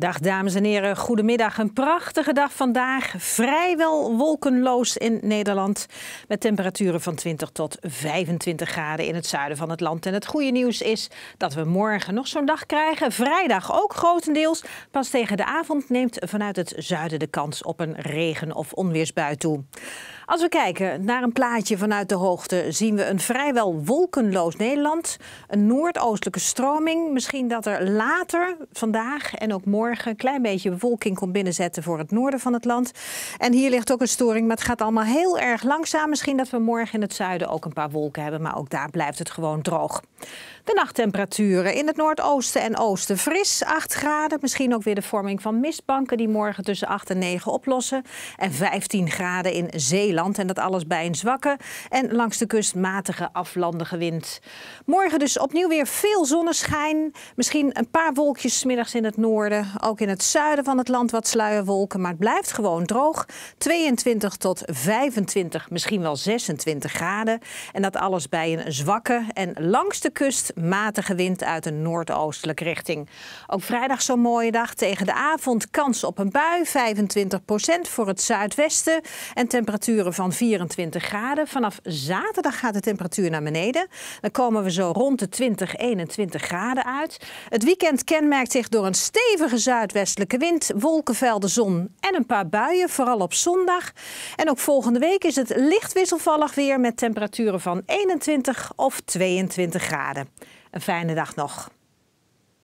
Dag dames en heren, goedemiddag. Een prachtige dag vandaag. Vrijwel wolkenloos in Nederland. Met temperaturen van 20 tot 25 graden in het zuiden van het land. En het goede nieuws is dat we morgen nog zo'n dag krijgen. Vrijdag ook grotendeels. Pas tegen de avond neemt vanuit het zuiden de kans op een regen- of onweersbui toe. Als we kijken naar een plaatje vanuit de hoogte, zien we een vrijwel wolkenloos Nederland. Een noordoostelijke stroming. Misschien dat er later, vandaag en ook morgen, een klein beetje bewolking komt binnenzetten voor het noorden van het land. En hier ligt ook een storing, maar het gaat allemaal heel erg langzaam. Misschien dat we morgen in het zuiden ook een paar wolken hebben, maar ook daar blijft het gewoon droog. De nachttemperaturen in het noordoosten en oosten fris, 8 graden. Misschien ook weer de vorming van mistbanken die morgen tussen 8 en 9 oplossen. En 15 graden in Zeeland. En dat alles bij een zwakke en langs de kust matige aflandige wind. Morgen dus opnieuw weer veel zonneschijn. Misschien een paar wolkjes smiddags in het noorden. Ook in het zuiden van het land wat sluierwolken. Maar het blijft gewoon droog. 22 tot 25, misschien wel 26 graden. En dat alles bij een zwakke en langs de kust matige wind uit een noordoostelijke richting. Ook vrijdag zo'n mooie dag. Tegen de avond kans op een bui. 25 voor het zuidwesten. En temperatuur van 24 graden. Vanaf zaterdag gaat de temperatuur naar beneden. Dan komen we zo rond de 20, 21 graden uit. Het weekend kenmerkt zich door een stevige zuidwestelijke wind, wolkenvelden, zon en een paar buien, vooral op zondag. En ook volgende week is het licht wisselvallig weer met temperaturen van 21 of 22 graden. Een fijne dag nog.